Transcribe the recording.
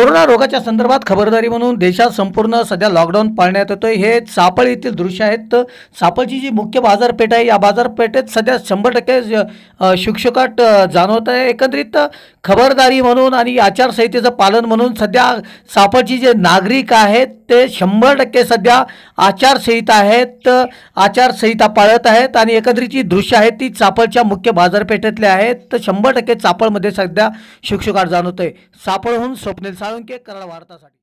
corona रोगाच्या संदर्भात खबरदारी म्हणून देशात संपूर्ण सध्या लॉकडाऊन पाळण्यात येतोय हे सापळ येथील दृश्य आहेत तर सापळची जी मुख्य बाजारपेठ आहे या बाजारपेठेत सध्या शंभर टक्के शुकशुकाट जाणवत आहे एकंदरीत खबरदारी म्हणून आणि आचारसंहितेचं पालन म्हणून सध्या सापळची जे नागरिक आहेत ते शंभर टक्के सध्या आचारसंहिता आहेत आचारसंहिता पाळत आहेत आणि एकंदरीत जी दृश्य आहेत ती चापळच्या मुख्य बाजारपेठेतले आहेत तर शंभर टक्के चापळमध्ये सध्या शुकशुकाट जाणवत आहे सापळहून स्वप्नील साळुंके कराड वार्तासाठी